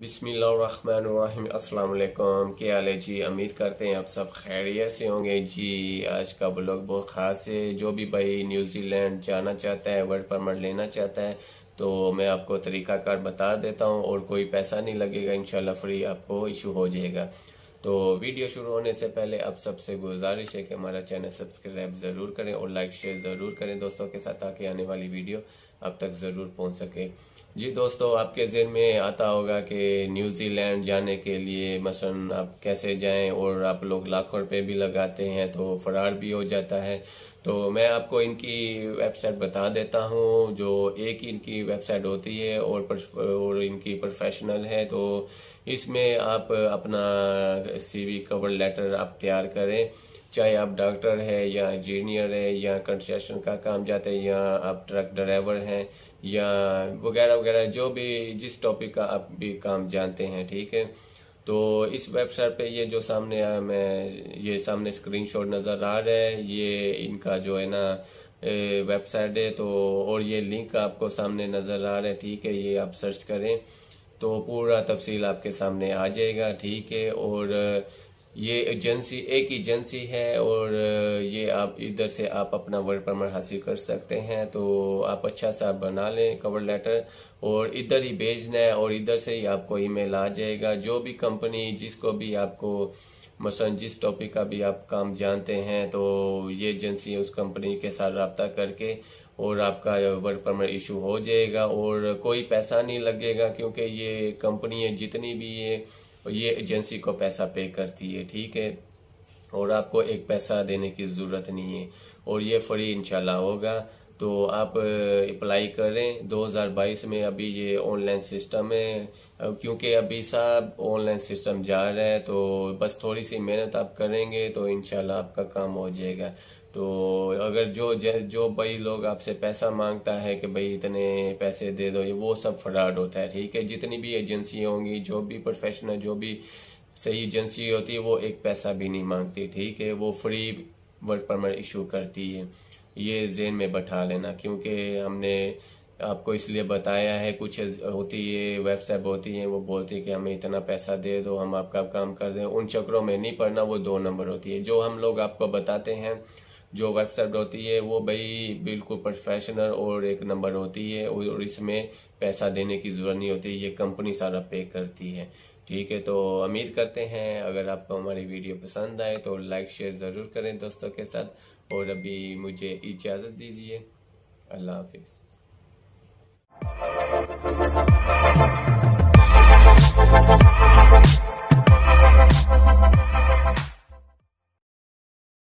बिसमीम अल्लाम के हाल है जी उम्मीद करते हैं आप सब खैरियत से होंगे जी आज का ब्लॉग बहुत ख़ास है जो भी भाई न्यूज़ीलैंड जाना चाहता है वर्ल्ड परमिट लेना चाहता है तो मैं आपको तरीकाकार बता देता हूँ और कोई पैसा नहीं लगेगा इन फ्री आपको इशू हो जाएगा तो वीडियो शुरू होने से पहले आप सबसे गुजारिश है कि हमारा चैनल सब्सक्राइब ज़रूर करें और लाइक शेयर ज़रूर करें दोस्तों के साथ ताकि आने वाली वीडियो आप तक ज़रूर पहुँच सके जी दोस्तों आपके जेन में आता होगा कि न्यूजीलैंड जाने के लिए मसलन आप कैसे जाएं और आप लोग लाखों रुपए भी लगाते हैं तो फरार भी हो जाता है तो मैं आपको इनकी वेबसाइट बता देता हूँ जो एक ही इनकी वेबसाइट होती है और और इनकी प्रोफेशनल है तो इसमें आप अपना सीवी कवर लेटर आप तैयार करें चाहे आप डॉक्टर है या इंजीनियर है या कंस्ट्रक्शन का काम जाते हैं या आप ट्रक ड्राइवर हैं या वगैरह वगैरह जो भी जिस टॉपिक का आप भी काम जानते हैं ठीक है तो इस वेबसाइट पे ये जो सामने मैं ये सामने स्क्रीनशॉट नज़र आ रहा है ये इनका जो है ना वेबसाइट है तो और ये लिंक आपको सामने नज़र आ रहा है ठीक है ये आप सर्च करें तो पूरा तफसील आपके सामने आ जाएगा ठीक है और ये एजेंसी एक एजेंसी है और ये आप इधर से आप अपना वर्क परमिट हासिल कर सकते हैं तो आप अच्छा सा बना लें कवर लेटर और इधर ही भेजना है और इधर से ही आपको ईमेल आ जाएगा जो भी कंपनी जिसको भी आपको मसलन जिस टॉपिक का भी आप काम जानते हैं तो ये एजेंसी उस कंपनी के साथ रबता करके और आपका वर्क परमिट इशू हो जाएगा और कोई पैसा नहीं लगेगा क्योंकि ये कंपनी है जितनी भी ये ये एजेंसी को पैसा पे करती है ठीक है और आपको एक पैसा देने की ज़रूरत नहीं है और ये फ्री इंशाल्लाह होगा तो आप अप्लाई करें 2022 में अभी ये ऑनलाइन सिस्टम है क्योंकि अभी सब ऑनलाइन सिस्टम जा रहा है तो बस थोड़ी सी मेहनत आप करेंगे तो इंशाल्लाह आपका काम हो जाएगा तो अगर जो जो भाई लोग आपसे पैसा मांगता है कि भाई इतने पैसे दे दो ये वो सब फ्रॉड होता है ठीक है जितनी भी एजेंसियाँ होंगी जो भी प्रोफेशनल जो भी सही एजेंसी होती है वो एक पैसा भी नहीं मांगती ठीक है वो फ्री वर्क परमिट इशू करती है ये जेन में बैठा लेना क्योंकि हमने आपको इसलिए बताया है कुछ होती है वेबसाइट होती है वो बोलती है कि हमें इतना पैसा दे दो हम आपका काम कर दें उन चक्रों में नहीं पड़ना वो दो नंबर होती है जो हम लोग आपको बताते हैं जो वेबसाइट होती है वो भाई बिल्कुल प्रोफेशनल और एक नंबर होती है और इसमें पैसा देने की ज़रूरत नहीं होती ये कंपनी सारा पे करती है ठीक है तो उम्मीद करते हैं अगर आपको हमारी वीडियो पसंद आए तो लाइक शेयर ज़रूर करें दोस्तों के साथ और अभी मुझे इजाज़त दीजिए अल्लाह हाफिज़